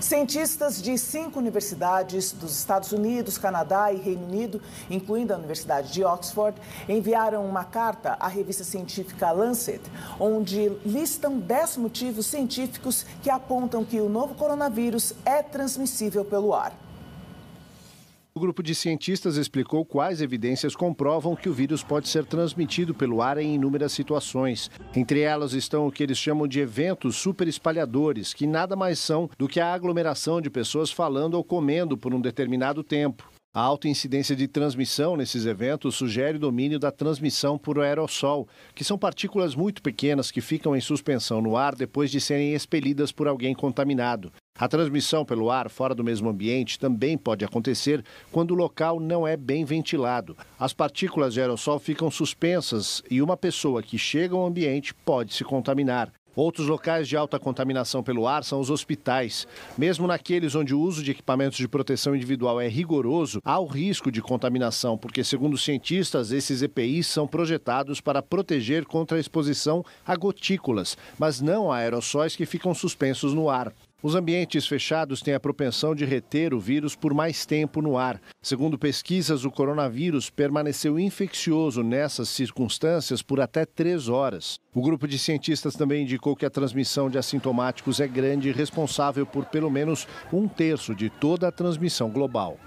Cientistas de cinco universidades dos Estados Unidos, Canadá e Reino Unido, incluindo a Universidade de Oxford, enviaram uma carta à revista científica Lancet, onde listam dez motivos científicos que apontam que o novo coronavírus é transmissível pelo ar. O grupo de cientistas explicou quais evidências comprovam que o vírus pode ser transmitido pelo ar em inúmeras situações. Entre elas estão o que eles chamam de eventos superespalhadores, que nada mais são do que a aglomeração de pessoas falando ou comendo por um determinado tempo. A alta incidência de transmissão nesses eventos sugere o domínio da transmissão por aerossol, que são partículas muito pequenas que ficam em suspensão no ar depois de serem expelidas por alguém contaminado. A transmissão pelo ar fora do mesmo ambiente também pode acontecer quando o local não é bem ventilado. As partículas de aerossol ficam suspensas e uma pessoa que chega ao ambiente pode se contaminar. Outros locais de alta contaminação pelo ar são os hospitais. Mesmo naqueles onde o uso de equipamentos de proteção individual é rigoroso, há o risco de contaminação, porque, segundo cientistas, esses EPIs são projetados para proteger contra a exposição a gotículas, mas não a aerossóis que ficam suspensos no ar. Os ambientes fechados têm a propensão de reter o vírus por mais tempo no ar. Segundo pesquisas, o coronavírus permaneceu infeccioso nessas circunstâncias por até três horas. O grupo de cientistas também indicou que a transmissão de assintomáticos é grande e responsável por pelo menos um terço de toda a transmissão global.